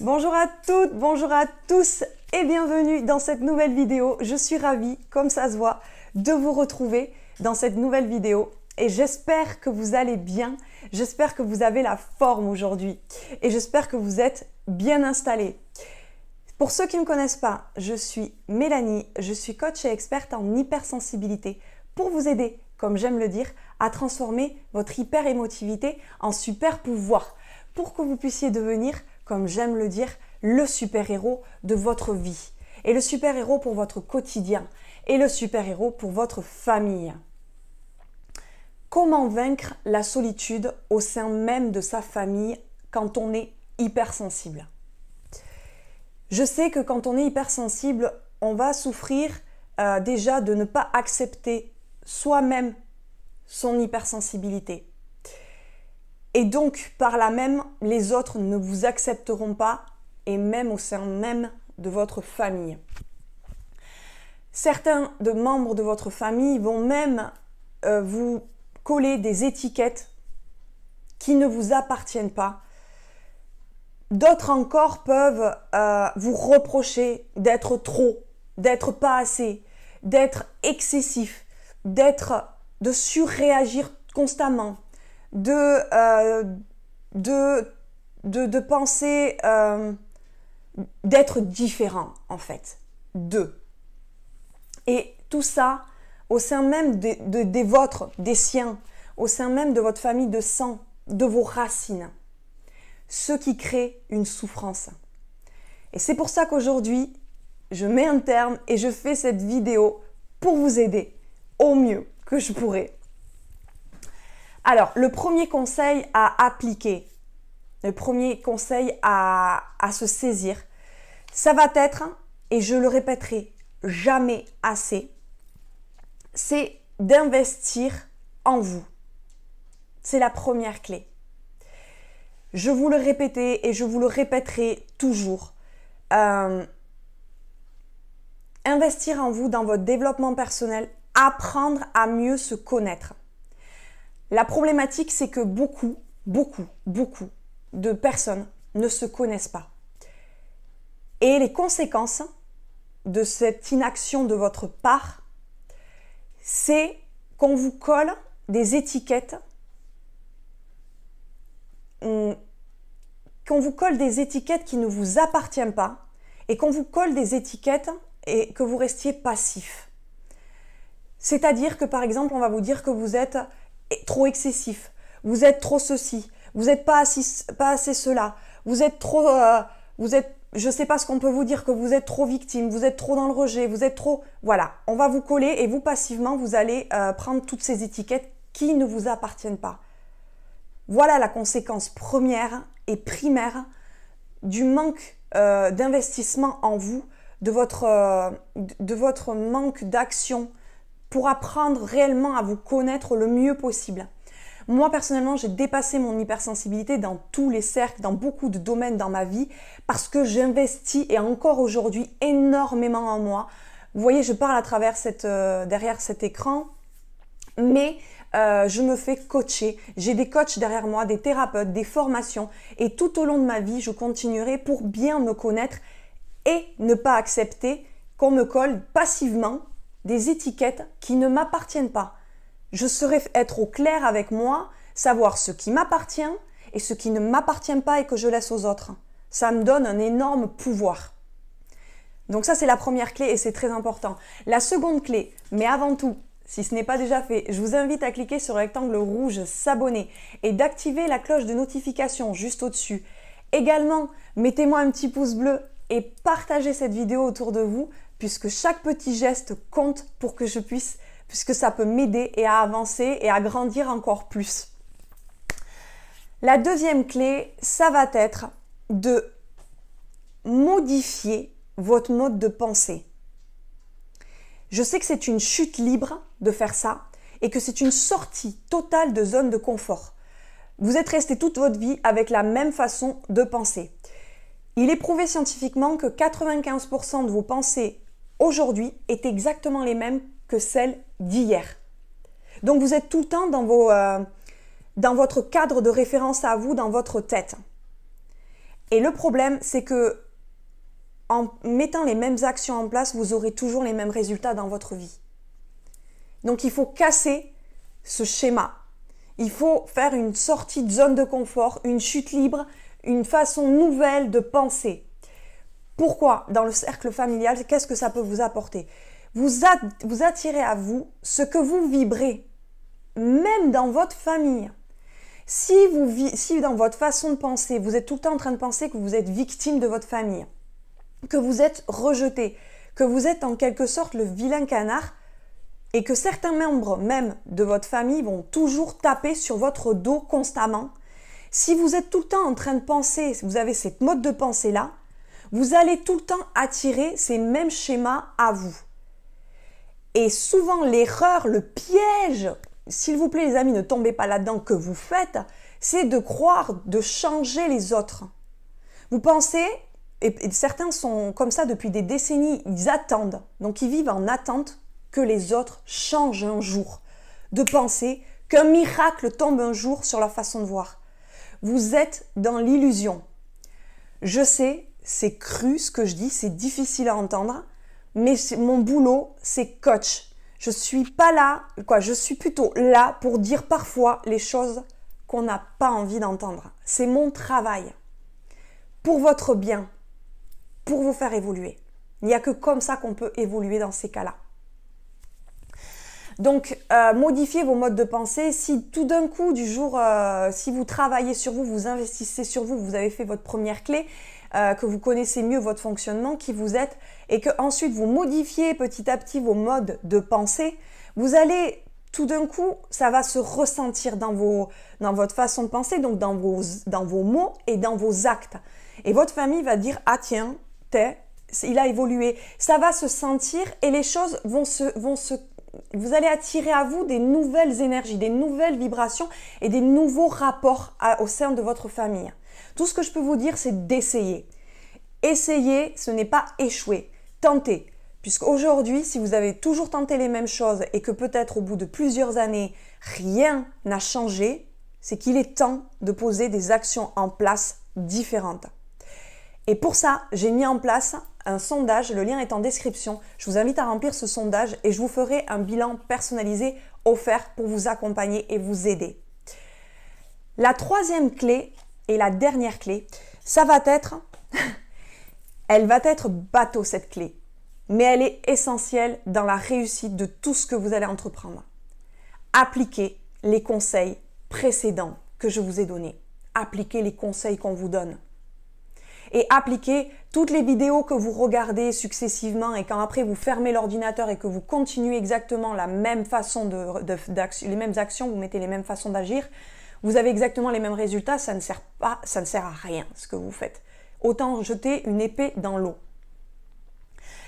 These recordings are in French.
Bonjour à toutes, bonjour à tous et bienvenue dans cette nouvelle vidéo. Je suis ravie, comme ça se voit, de vous retrouver dans cette nouvelle vidéo et j'espère que vous allez bien, j'espère que vous avez la forme aujourd'hui et j'espère que vous êtes bien installés. Pour ceux qui ne me connaissent pas, je suis Mélanie, je suis coach et experte en hypersensibilité pour vous aider, comme j'aime le dire, à transformer votre hyper-émotivité en super pouvoir pour que vous puissiez devenir comme j'aime le dire, le super-héros de votre vie, et le super-héros pour votre quotidien, et le super-héros pour votre famille. Comment vaincre la solitude au sein même de sa famille quand on est hypersensible Je sais que quand on est hypersensible, on va souffrir euh, déjà de ne pas accepter soi-même son hypersensibilité, et donc, par là même, les autres ne vous accepteront pas, et même au sein même de votre famille. Certains de membres de votre famille vont même euh, vous coller des étiquettes qui ne vous appartiennent pas. D'autres encore peuvent euh, vous reprocher d'être trop, d'être pas assez, d'être excessif, d'être de surréagir constamment, euh, de, de, penser euh, d'être différent, en fait, d'eux. Et tout ça au sein même des vôtres, des siens, au sein même de votre famille de sang, de vos racines. Ce qui crée une souffrance. Et c'est pour ça qu'aujourd'hui, je mets un terme et je fais cette vidéo pour vous aider au mieux que je pourrai alors, le premier conseil à appliquer, le premier conseil à, se saisir, ça va être, et je le répéterai jamais assez, c'est d'investir en vous. C'est la première clé. Je vous le répéterai et je vous le répéterai toujours. Euh, investir en vous dans votre développement personnel, apprendre à mieux se connaître. La problématique, c'est que beaucoup, beaucoup, beaucoup de personnes ne se connaissent pas. Et les conséquences de cette inaction de votre part, c'est qu'on vous colle des étiquettes, qu'on vous colle des étiquettes qui ne vous appartiennent pas, et qu'on vous colle des étiquettes et que vous restiez passif. C'est-à-dire que par exemple, on va vous dire que vous êtes trop excessif, vous êtes trop ceci, vous n'êtes pas, pas assez cela, vous êtes trop... Euh, vous êtes, je sais pas ce qu'on peut vous dire, que vous êtes trop victime, vous êtes trop dans le rejet, vous êtes trop... Voilà, on va vous coller et vous passivement, vous allez euh, prendre toutes ces étiquettes qui ne vous appartiennent pas. Voilà la conséquence première et primaire du manque euh, d'investissement en vous, de votre, de votre manque d'action, pour apprendre réellement à vous connaître le mieux possible. Moi personnellement, j'ai dépassé mon hypersensibilité dans tous les cercles, dans beaucoup de domaines dans ma vie, parce que j'investis et encore aujourd'hui énormément en moi. Vous voyez, je parle à travers cette, euh, derrière cet écran, mais euh, je me fais coacher. J'ai des coachs derrière moi, des thérapeutes, des formations, et tout au long de ma vie, je continuerai pour bien me connaître et ne pas accepter qu'on me colle passivement des étiquettes qui ne m'appartiennent pas. Je serai être au clair avec moi, savoir ce qui m'appartient et ce qui ne m'appartient pas et que je laisse aux autres. Ça me donne un énorme pouvoir. Donc ça, c'est la première clé et c'est très important. La seconde clé, mais avant tout, si ce n'est pas déjà fait, je vous invite à cliquer sur le rectangle rouge s'abonner et d'activer la cloche de notification juste au-dessus. Également, mettez-moi un petit pouce bleu et partagez cette vidéo autour de vous puisque chaque petit geste compte pour que je puisse, puisque ça peut m'aider et à avancer et à grandir encore plus. La deuxième clé, ça va être de modifier votre mode de pensée. Je sais que c'est une chute libre de faire ça et que c'est une sortie totale de zone de confort. Vous êtes resté toute votre vie avec la même façon de penser. Il est prouvé scientifiquement que 95% de vos pensées aujourd'hui est exactement les mêmes que celles d'hier. Donc vous êtes tout le temps dans, euh, dans votre cadre de référence à vous, dans votre tête. Et le problème, c'est que en mettant les mêmes actions en place, vous aurez toujours les mêmes résultats dans votre vie. Donc il faut casser ce schéma. Il faut faire une sortie de zone de confort, une chute libre, une façon nouvelle de penser. Pourquoi dans le cercle familial, qu'est-ce que ça peut vous apporter vous, attirez à vous ce que vous vibrez, même dans votre famille. Si, vous, si dans votre façon de penser, vous êtes tout le temps en train de penser que vous êtes victime de votre famille, que vous êtes rejeté, que vous êtes en quelque sorte le vilain canard, et que certains membres même de votre famille vont toujours taper sur votre dos constamment, si vous êtes tout le temps en train de penser, vous avez cette mode de pensée-là, vous allez tout le temps attirer ces mêmes schémas à vous. Et souvent l'erreur, le piège, s'il vous plaît les amis, ne tombez pas là-dedans que vous faites, c'est de croire, de changer les autres. Vous pensez, et, certains sont comme ça depuis des décennies, ils attendent, donc ils vivent en attente que les autres changent un jour, de penser qu'un miracle tombe un jour sur leur façon de voir. Vous êtes dans l'illusion. Je sais, c'est cru ce que je dis, c'est difficile à entendre, mais mon boulot, c'est coach. Je suis pas là, quoi, je suis plutôt là pour dire parfois les choses qu'on n'a pas envie d'entendre. C'est mon travail. Pour votre bien, pour vous faire évoluer. Il n'y a que comme ça qu'on peut évoluer dans ces cas-là. Donc, euh, modifiez vos modes de pensée. Si tout d'un coup, du jour, euh, si vous travaillez sur vous, vous investissez sur vous, vous avez fait votre première clé, euh, que vous connaissez mieux votre fonctionnement, qui vous êtes, et que ensuite vous modifiez petit à petit vos modes de pensée, vous allez tout d'un coup, ça va se ressentir dans, vos, dans votre façon de penser, donc dans vos, dans vos mots et dans vos actes. Et votre famille va dire Ah tiens, t'es, il a évolué. Ça va se sentir et les choses vont se, vont se vous allez attirer à vous des nouvelles énergies, des nouvelles vibrations et des nouveaux rapports au sein de votre famille. Tout ce que je peux vous dire, c'est d'essayer. Essayer, ce n'est pas échouer. Tenter. Puisqu'aujourd'hui, si vous avez toujours tenté les mêmes choses et que peut-être au bout de plusieurs années, rien n'a changé, c'est qu'il est temps de poser des actions en place différentes. Et pour ça, j'ai mis en place un sondage, le lien est en description. Je vous invite à remplir ce sondage et je vous ferai un bilan personnalisé offert pour vous accompagner et vous aider. La troisième clé et la dernière clé, ça va être, elle va être bateau cette clé, mais elle est essentielle dans la réussite de tout ce que vous allez entreprendre. Appliquez les conseils précédents que je vous ai donnés. Appliquez les conseils qu'on vous donne et appliquer toutes les vidéos que vous regardez successivement et quand après vous fermez l'ordinateur et que vous continuez exactement la même façon de, les mêmes actions, vous mettez les mêmes façons d'agir, vous avez exactement les mêmes résultats, ça ne sert pas, ça ne sert à rien ce que vous faites. Autant jeter une épée dans l'eau.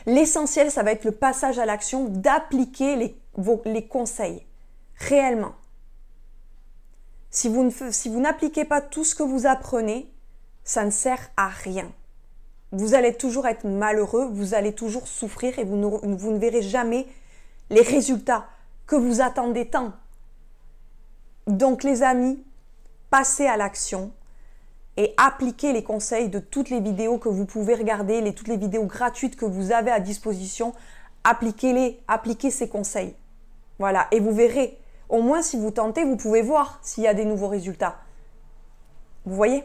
L'essentiel, ça va être le passage à l'action, d'appliquer les, les conseils, réellement. Si vous, ne, si vous n'appliquez pas tout ce que vous apprenez, ça ne sert à rien. Vous allez toujours être malheureux, vous allez toujours souffrir et vous ne, verrez jamais les résultats que vous attendez tant. Donc les amis, passez à l'action et appliquez les conseils de toutes les vidéos que vous pouvez regarder, les, toutes les vidéos gratuites que vous avez à disposition. Appliquez-les, appliquez ces conseils. Voilà, et vous verrez. Au moins, si vous tentez, vous pouvez voir s'il y a des nouveaux résultats. Vous voyez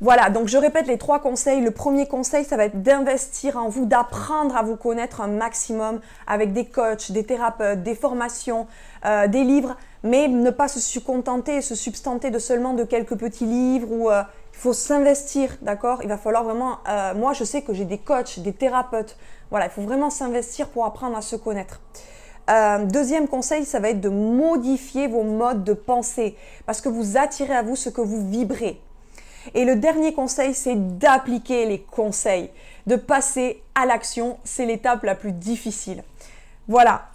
voilà, donc je répète les trois conseils. Le premier conseil, ça va être d'investir en vous, d'apprendre à vous connaître un maximum avec des coachs, des thérapeutes, des formations, euh, des livres, mais ne pas se contenter, se substanter de seulement de quelques petits livres ou euh, il faut s'investir, d'accord Il va falloir vraiment. Euh, moi, je sais que j'ai des coachs, des thérapeutes. Voilà, il faut vraiment s'investir pour apprendre à se connaître. deuxième conseil, ça va être de modifier vos modes de pensée parce que vous attirez à vous ce que vous vibrez. Et le dernier conseil, c'est d'appliquer les conseils. De passer à l'action, c'est l'étape la plus difficile. Voilà,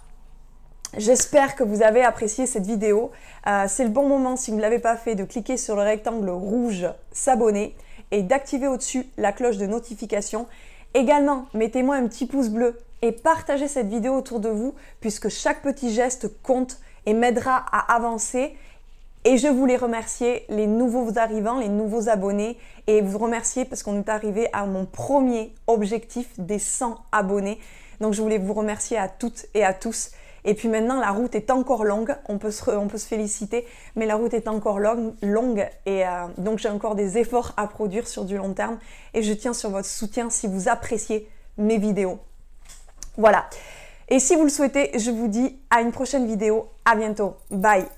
J'espère que vous avez apprécié cette vidéo. Euh, c'est le bon moment, si vous ne l'avez pas fait, de cliquer sur le rectangle rouge s'abonner et d'activer au-dessus la cloche de notification. Également, mettez-moi un petit pouce bleu et partagez cette vidéo autour de vous puisque chaque petit geste compte et m'aidera à avancer et je voulais remercier les nouveaux arrivants, les nouveaux abonnés, et vous remercier parce qu'on est arrivé à mon premier objectif des 100 abonnés. Donc je voulais vous remercier à toutes et à tous. Et puis maintenant, la route est encore longue, on peut se, on peut se féliciter, mais la route est encore longue, longue et euh, donc j'ai encore des efforts à produire sur du long terme. Et je tiens sur votre soutien si vous appréciez mes vidéos. Voilà. Et si vous le souhaitez, je vous dis à une prochaine vidéo. À bientôt. Bye.